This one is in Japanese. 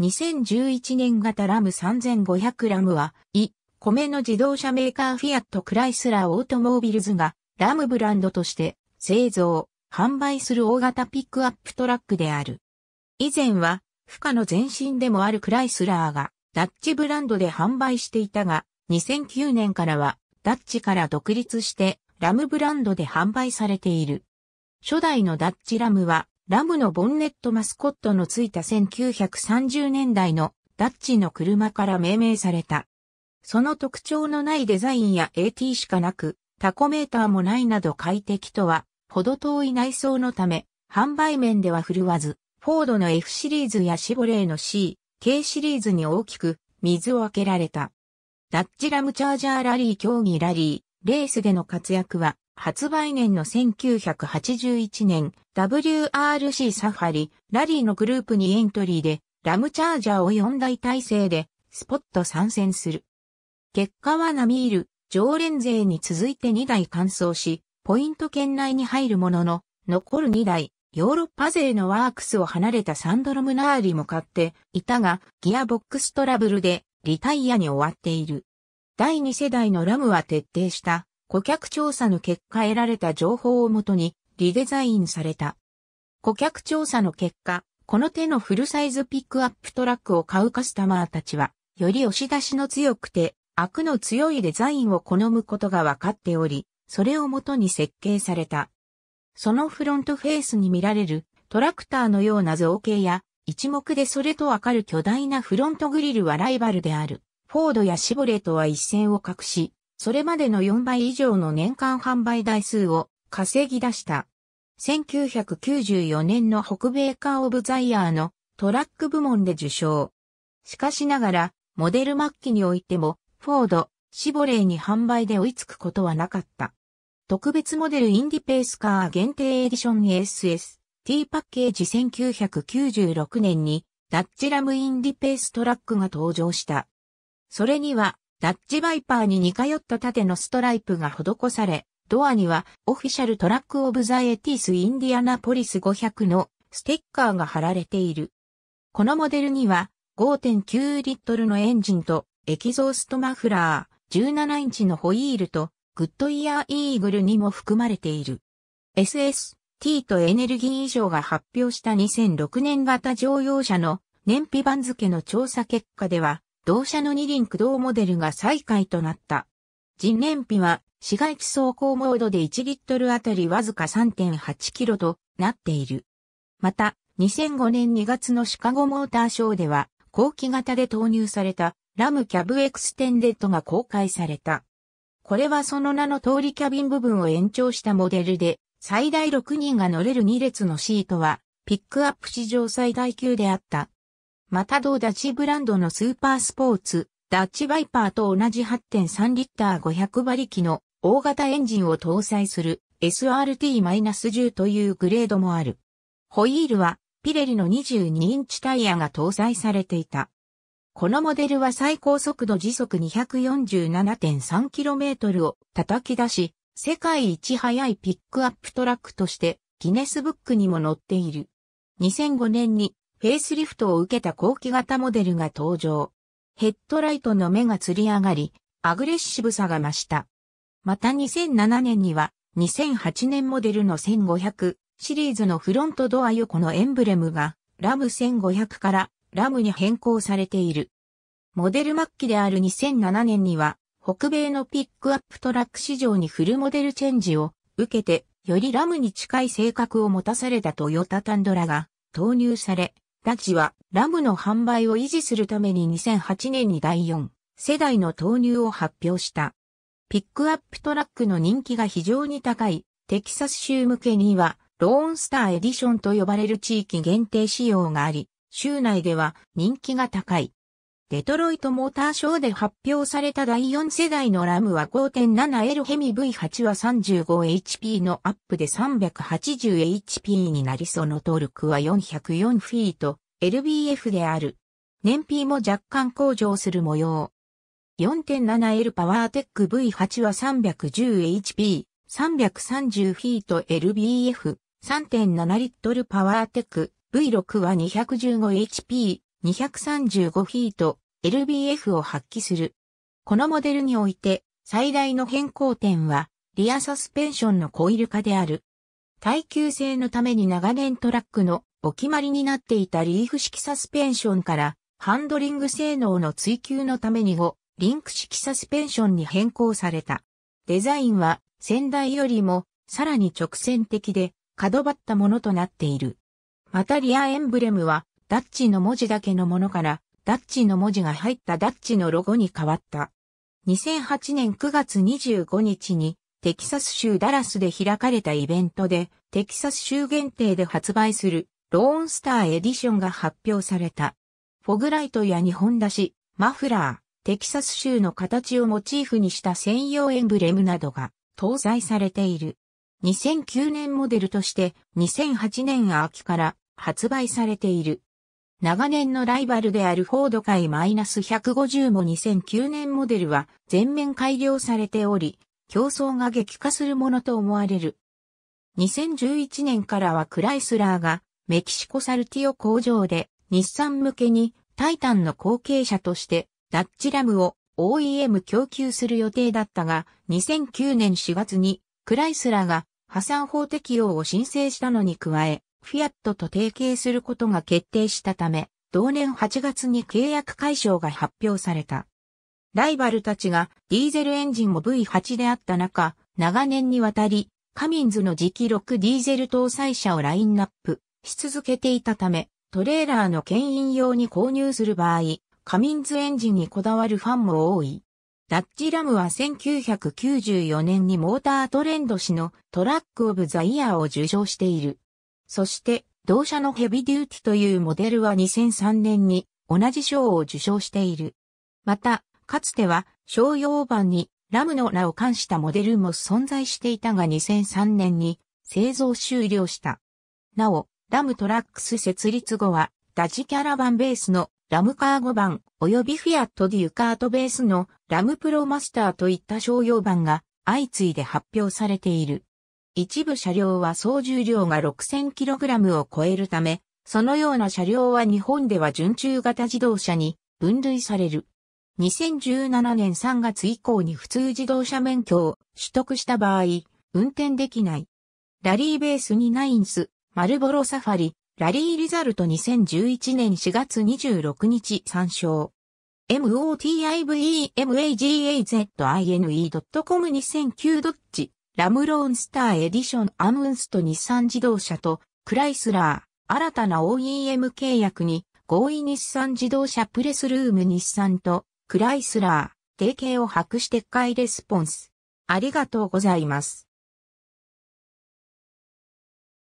2011年型ラム3500ラムは、イ、米の自動車メーカーフィアットクライスラーオートモービルズが、ラムブランドとして製造、販売する大型ピックアップトラックである。以前は、負荷の前身でもあるクライスラーが、ダッチブランドで販売していたが、2009年からは、ダッチから独立して、ラムブランドで販売されている。初代のダッチラムは、ラムのボンネットマスコットのついた1930年代のダッチの車から命名された。その特徴のないデザインや AT しかなく、タコメーターもないなど快適とは、ほど遠い内装のため、販売面では振るわず、フォードの F シリーズやシボレーの C、K シリーズに大きく水を開けられた。ダッチラムチャージャーラリー競技ラリー、レースでの活躍は発売年の1981年、WRC サファリ、ラリーのグループにエントリーで、ラムチャージャーを4台体制で、スポット参戦する。結果はナミール、常連勢に続いて2台完走し、ポイント圏内に入るものの、残る2台、ヨーロッパ勢のワークスを離れたサンドロムナーリも買っていたが、ギアボックストラブルでリタイアに終わっている。第2世代のラムは徹底した顧客調査の結果得られた情報をもとにリデザインされた。顧客調査の結果、この手のフルサイズピックアップトラックを買うカスタマーたちは、より押し出しの強くて、悪の強いデザインを好むことが分かっており、それをもとに設計された。そのフロントフェースに見られるトラクターのような造形や、一目でそれとわかる巨大なフロントグリルはライバルである、フォードやシボレとは一線を画し、それまでの4倍以上の年間販売台数を稼ぎ出した。1994年の北米カー・オブ・ザ・イヤーのトラック部門で受賞。しかしながら、モデル末期においても、フォード、シボレーに販売で追いつくことはなかった。特別モデルインディペースカー限定エディション s s T パッケージ1996年に、ダッチラムインディペーストラックが登場した。それには、ダッジバイパーに似通った縦のストライプが施され、ドアにはオフィシャルトラックオブザエティスインディアナポリス500のステッカーが貼られている。このモデルには5.9リットルのエンジンとエキゾーストマフラー、17インチのホイールとグッドイヤーイーグルにも含まれている。SST とエネルギー以上が発表した2006年型乗用車の燃費番付の調査結果では、同社の二輪駆動モデルが最下位となった。人燃費は市街地走行モードで1リットルあたりわずか3.8キロとなっている。また、2005年2月のシカゴモーターショーでは、後期型で投入されたラムキャブエクステンデッドが公開された。これはその名の通りキャビン部分を延長したモデルで、最大6人が乗れる2列のシートは、ピックアップ史上最大級であった。また同ダチブランドのスーパースポーツ、ダッチバイパーと同じ8.3リッター500馬力の大型エンジンを搭載する SRT-10 というグレードもある。ホイールはピレリの22インチタイヤが搭載されていた。このモデルは最高速度時速 247.3km を叩き出し、世界一速いピックアップトラックとしてギネスブックにも載っている。2005年にフェイスリフトを受けた後期型モデルが登場。ヘッドライトの目が吊り上がり、アグレッシブさが増した。また2007年には、2008年モデルの1500シリーズのフロントドア横のエンブレムが、ラム1500からラムに変更されている。モデル末期である2007年には、北米のピックアップトラック市場にフルモデルチェンジを受けて、よりラムに近い性格を持たされたトヨタタンドラが投入され、ラジはラムの販売を維持するために2008年に第4世代の投入を発表した。ピックアップトラックの人気が非常に高いテキサス州向けにはローンスターエディションと呼ばれる地域限定仕様があり、州内では人気が高い。デトロイトモーターショーで発表された第4世代のラムは 5.7L ヘミ V8 は 35HP のアップで 380HP になりそのトルクは404フィート LBF である。燃費も若干向上する模様。4.7L パワーテック V8 は 310HP、330フィート LBF、3.7リットルパワーテック V6 は 215HP、235フィート LBF を発揮する。このモデルにおいて最大の変更点はリアサスペンションのコイル化である。耐久性のために長年トラックのお決まりになっていたリーフ式サスペンションからハンドリング性能の追求のためにをリンク式サスペンションに変更された。デザインは先代よりもさらに直線的で角張ったものとなっている。またリアエンブレムはダッチの文字だけのものから、ダッチの文字が入ったダッチのロゴに変わった。2008年9月25日に、テキサス州ダラスで開かれたイベントで、テキサス州限定で発売する、ローンスターエディションが発表された。フォグライトや日本出し、マフラー、テキサス州の形をモチーフにした専用エンブレムなどが搭載されている。2009年モデルとして2008年秋から発売されている。長年のライバルであるフォード界 -150 も2009年モデルは全面改良されており、競争が激化するものと思われる。2011年からはクライスラーがメキシコサルティオ工場で日産向けにタイタンの後継者としてダッチラムを OEM 供給する予定だったが2009年4月にクライスラーが破産法適用を申請したのに加えフィアットと提携することが決定したため、同年8月に契約解消が発表された。ライバルたちがディーゼルエンジンも V8 であった中、長年にわたり、カミンズの期6ディーゼル搭載車をラインナップし続けていたため、トレーラーの牽引用に購入する場合、カミンズエンジンにこだわるファンも多い。ダッジラムは1994年にモータートレンド氏のトラックオブザイヤーを受賞している。そして、同社のヘビデューティというモデルは2003年に同じ賞を受賞している。また、かつては商用版にラムの名を冠したモデルも存在していたが2003年に製造終了した。なお、ラムトラックス設立後は、ダジキャラバンベースのラムカーゴ版及びフィアットデュカートベースのラムプロマスターといった商用版が相次いで発表されている。一部車両は総重量が 6000kg を超えるため、そのような車両は日本では準中型自動車に分類される。2017年3月以降に普通自動車免許を取得した場合、運転できない。ラリーベースにナインス、マルボロサファリ、ラリーリザルト2011年4月26日参照。motivemagazinE.com2009 ドッジ。ラムローンスターエディションアムンスト日産自動車とクライスラー、新たな OEM 契約に合意日産自動車プレスルーム日産とクライスラー、提携を博して回レスポンス。ありがとうございます。